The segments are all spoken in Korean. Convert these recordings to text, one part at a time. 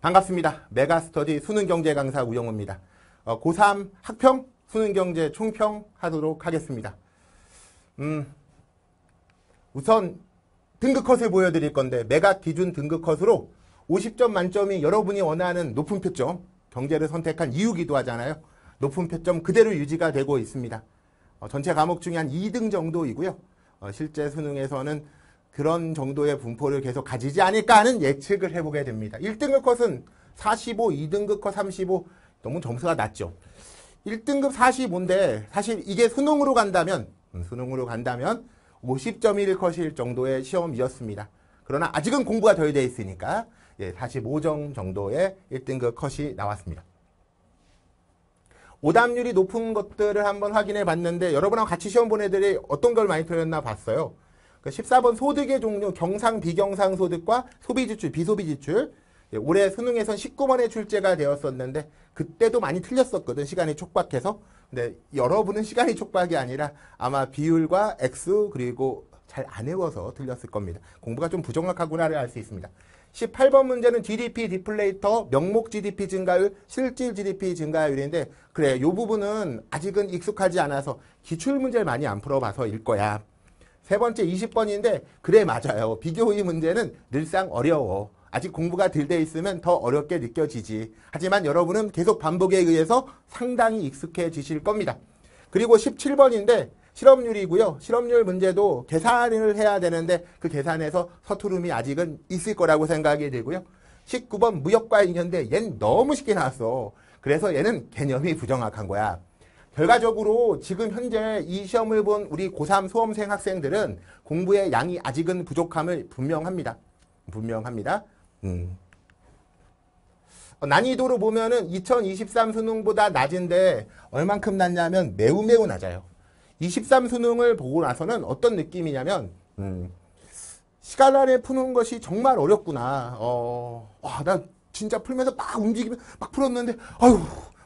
반갑습니다. 메가스터디 수능경제 강사 우영호입니다. 어, 고3 학평, 수능경제 총평 하도록 하겠습니다. 음, 우선 등급컷을 보여드릴 건데 메가 기준 등급컷으로 50점 만점이 여러분이 원하는 높은 표점, 경제를 선택한 이유기도 하잖아요. 높은 표점 그대로 유지가 되고 있습니다. 어, 전체 과목 중에 한 2등 정도이고요. 어, 실제 수능에서는 그런 정도의 분포를 계속 가지지 않을까 하는 예측을 해보게 됩니다. 1등급 컷은 45, 2등급 컷 35, 너무 점수가 낮죠. 1등급 45인데 사실 이게 수능으로 간다면 음, 수능으로 간다면 50.1 컷일 정도의 시험이었습니다. 그러나 아직은 공부가 덜돼 있으니까 예, 45점 정도의 1등급 컷이 나왔습니다. 오답률이 높은 것들을 한번 확인해 봤는데 여러분하고 같이 시험 보내들이 어떤 걸 많이 틀렸나 봤어요. 14번 그러니까 소득의 종류 경상 비경상 소득과 소비 지출 비소비 지출 예, 올해 수능에선 19번의 출제가 되었었는데 그때도 많이 틀렸었거든 시간이 촉박해서 근데 여러분은 시간이 촉박이 아니라 아마 비율과 액수 그리고 잘 안 외워서 틀렸을 겁니다 공부가 좀 부정확하구나를 알 수 있습니다 18번 문제는 GDP 디플레이터, 명목 GDP 증가율, 실질 GDP 증가율인데 그래 요 부분은 아직은 익숙하지 않아서 기출 문제를 많이 안 풀어봐서일 거야. 세 번째 20번인데 그래 맞아요. 비교의 문제는 늘상 어려워. 아직 공부가 덜 돼 있으면 더 어렵게 느껴지지. 하지만 여러분은 계속 반복에 의해서 상당히 익숙해지실 겁니다. 그리고 17번인데 실업률이고요. 실업률 문제도 계산을 해야 되는데 그 계산에서 서투름이 아직은 있을 거라고 생각이 들고요. 19번 무역과 인연인데 얘는 너무 쉽게 나왔어. 그래서 얘는 개념이 부정확한 거야. 결과적으로 지금 현재 이 시험을 본 우리 고3 수험생 학생들은 공부의 양이 아직은 부족함을 분명합니다. 분명합니다. 음. 어, 난이도로 보면은 2023 수능보다 낮은데 얼만큼 낮냐면 매우 매우 낮아요. 23 수능을 보고 나서는 어떤 느낌이냐면 음. 시간 안에 푸는 것이 정말 어렵구나. 어, 와, 나 진짜 풀면서 막 움직이면 막 풀었는데 아휴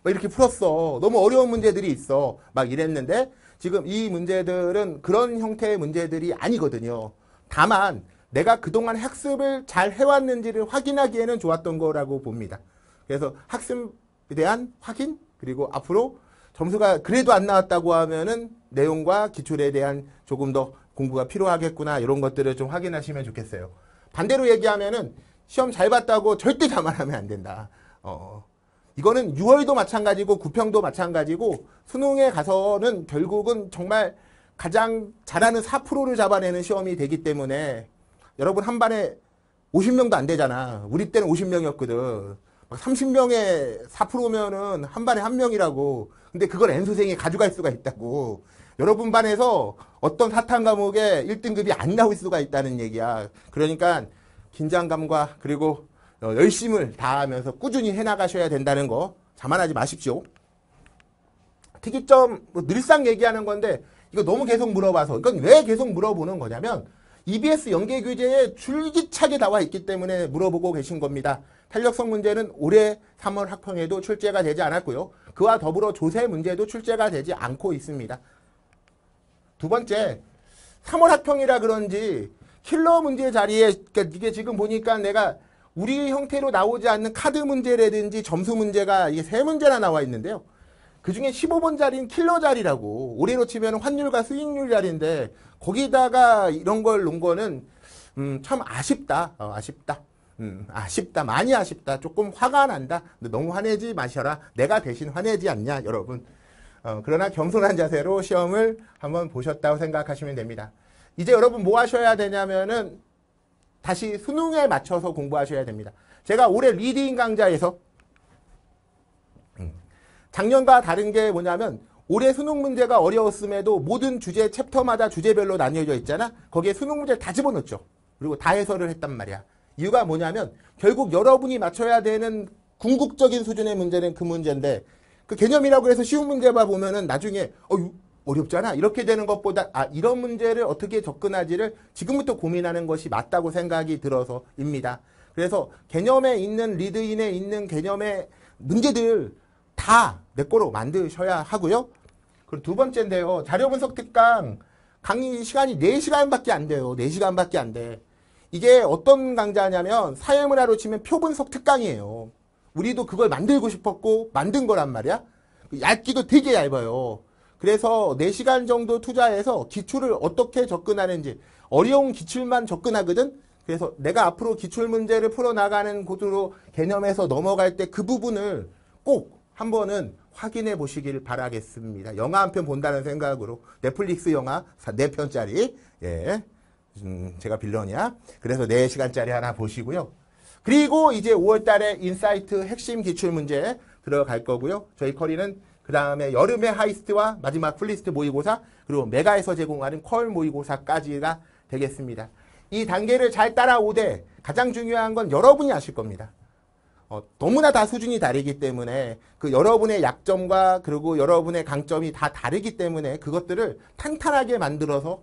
막 이렇게 풀었어. 너무 어려운 문제들이 있어. 막 이랬는데 지금 이 문제들은 그런 형태의 문제들이 아니거든요. 다만 내가 그동안 학습을 잘 해왔는지를 확인하기에는 좋았던 거라고 봅니다. 그래서 학습에 대한 확인 그리고 앞으로 점수가 그래도 안 나왔다고 하면은 내용과 기출에 대한 조금 더 공부가 필요하겠구나 이런 것들을 좀 확인하시면 좋겠어요. 반대로 얘기하면은 시험 잘 봤다고 절대 자만하면 안 된다. 어, 이거는 6월도 마찬가지고 9평도 마찬가지고 수능에 가서는 결국은 정말 가장 잘하는 4%를 잡아내는 시험이 되기 때문에 여러분 한 반에 50명도 안 되잖아. 우리 때는 50명이었거든. 막 30명에 4%면은 한 반에 한 명이라고. 근데 그걸 N수생이 가져갈 수가 있다고. 여러분 반에서 어떤 사탄 과목에 1등급이 안 나올 수가 있다는 얘기야. 그러니까 긴장감과 그리고 어, 열심을 다하면서 꾸준히 해나가셔야 된다는 거 자만하지 마십시오. 특이점 뭐 늘상 얘기하는 건데 이거 너무 계속 물어봐서 이건 왜 계속 물어보는 거냐면 EBS 연계 규제에 줄기차게 나와 있기 때문에 물어보고 계신 겁니다. 탄력성 문제는 올해 3월 학평에도 출제가 되지 않았고요. 그와 더불어 조세 문제도 출제가 되지 않고 있습니다. 두 번째, 3월 학평이라 그런지 킬러 문제 자리에 그러니까 이게 지금 보니까 내가 우리 형태로 나오지 않는 카드 문제라든지 점수 문제가 이게 세 문제나 나와 있는데요. 그 중에 15번 자리인 킬러 자리라고 올해로 치면 환율과 수익률 자리인데 거기다가 이런 걸 놓은 거는 음, 참 아쉽다. 어, 아쉽다. 음, 아쉽다. 많이 아쉽다. 조금 화가 난다. 너무 화내지 마셔라. 내가 대신 화내지 않냐, 여러분. 어, 그러나 겸손한 자세로 시험을 한번 보셨다고 생각하시면 됩니다. 이제 여러분 뭐 하셔야 되냐면은 다시 수능에 맞춰서 공부하셔야 됩니다. 제가 올해 리딩 강좌에서 음, 작년과 다른 게 뭐냐면 올해 수능 문제가 어려웠음에도 모든 주제 챕터마다 주제별로 나뉘어져 있잖아. 거기에 수능 문제 다 집어넣었죠. 그리고 다 해설을 했단 말이야. 이유가 뭐냐면 결국 여러분이 맞춰야 되는 궁극적인 수준의 문제는 그 문제인데 그 개념이라고 해서 쉬운 문제만 보면은 나중에 어 어렵잖아. 이렇게 되는 것보다 아 이런 문제를 어떻게 접근하지를 지금부터 고민하는 것이 맞다고 생각이 들어서입니다. 그래서 개념에 있는 리드인에 있는 개념의 문제들 다 내 거로 만드셔야 하고요. 그리고 두 번째인데요. 자료 분석 특강 강의 시간이 4시간밖에 안 돼요. 4시간밖에 안 돼. 이게 어떤 강좌냐면 사회문화로 치면 표분석 특강이에요. 우리도 그걸 만들고 싶었고 만든 거란 말이야. 얇기도 되게 얇아요. 그래서 4시간 정도 투자해서 기출을 어떻게 접근하는지 어려운 기출만 접근하거든 그래서 내가 앞으로 기출 문제를 풀어나가는 곳으로 개념에서 넘어갈 때 그 부분을 꼭 한번은 확인해 보시길 바라겠습니다. 영화 한 편 본다는 생각으로 넷플릭스 영화 4편짜리 예. 음, 제가 빌런이야. 그래서 4시간짜리 하나 보시고요. 그리고 이제 5월달에 인사이트 핵심 기출 문제 들어갈 거고요. 저희 커리는 그 다음에 여름의 하이스트와 마지막 플리스트 모의고사 그리고 메가에서 제공하는 컬 모의고사까지가 되겠습니다. 이 단계를 잘 따라오되 가장 중요한 건 여러분이 아실 겁니다. 어, 너무나 다 수준이 다르기 때문에 그 여러분의 약점과 그리고 여러분의 강점이 다 다르기 때문에 그것들을 탄탄하게 만들어서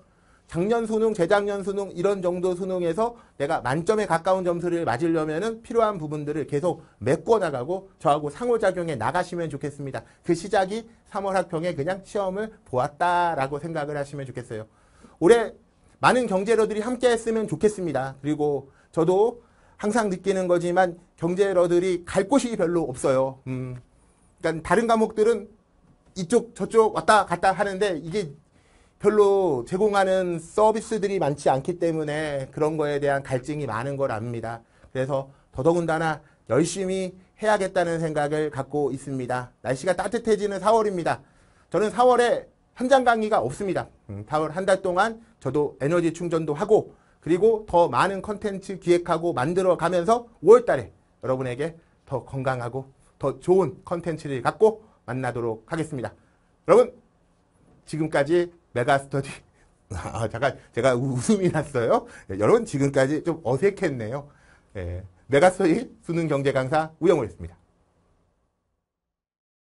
작년 수능, 재작년 수능 이런 정도 수능에서 내가 만점에 가까운 점수를 맞으려면 은 필요한 부분들을 계속 메꿔나가고 저하고 상호작용에 나가시면 좋겠습니다. 그 시작이 3월 학평에 그냥 시험을 보았다라고 생각을 하시면 좋겠어요. 올해 많은 경제러들이 함께 했으면 좋겠습니다. 그리고 저도 항상 느끼는 거지만 경제러들이 갈 곳이 별로 없어요. 음, 그러니까 다른 과목들은 이쪽 저쪽 왔다 갔다 하는데 이게 별로 제공하는 서비스들이 많지 않기 때문에 그런 거에 대한 갈증이 많은 걸 압니다. 그래서 더더군다나 열심히 해야겠다는 생각을 갖고 있습니다. 날씨가 따뜻해지는 4월입니다. 저는 4월에 현장 강의가 없습니다. 4월 음, 한달 동안 저도 에너지 충전도 하고 그리고 더 많은 컨텐츠 기획하고 만들어 가면서 5월 달에 여러분에게 더 건강하고 더 좋은 컨텐츠를 갖고 만나도록 하겠습니다. 여러분 지금까지 메가스터디. 아, 잠깐, 제가 웃음이 났어요. 네, 여러분, 지금까지 좀 어색했네요. 네, 메가스터디 수능 경제 강사 우영호였습니다.